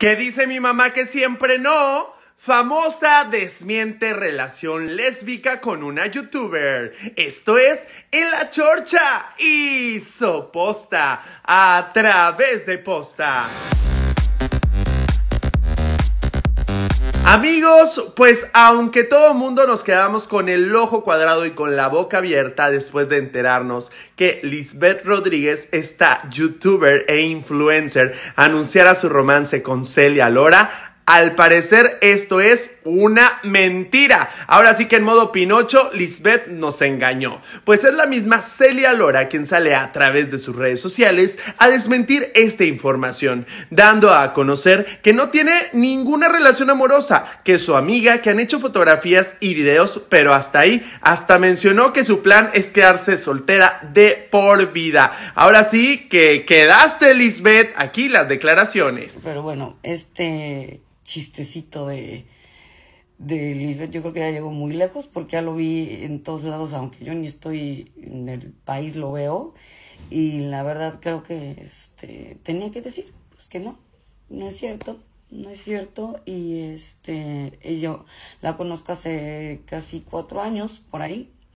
¿Qué dice mi mamá que siempre no? Famosa desmiente relación lésbica con una youtuber. Esto es En la Chorcha y Soposta a través de Posta. Amigos, pues aunque todo mundo nos quedamos con el ojo cuadrado y con la boca abierta después de enterarnos que Lisbeth Rodríguez, esta youtuber e influencer, anunciara su romance con Celia Lora, al parecer esto es una mentira. Ahora sí que en modo Pinocho, Lisbeth nos engañó. Pues es la misma Celia Lora quien sale a través de sus redes sociales a desmentir esta información, dando a conocer que no tiene ninguna relación amorosa, que su amiga, que han hecho fotografías y videos, pero hasta ahí, hasta mencionó que su plan es quedarse soltera de por vida. Ahora sí que quedaste, Lisbeth, aquí las declaraciones. Pero bueno, este chistecito de, de Lisbeth, yo creo que ya llegó muy lejos porque ya lo vi en todos lados, aunque yo ni estoy en el país, lo veo. Y la verdad creo que este, tenía que decir, pues que no, no es cierto, no es cierto. Y este, y yo la conozco hace casi cuatro años, por ahí,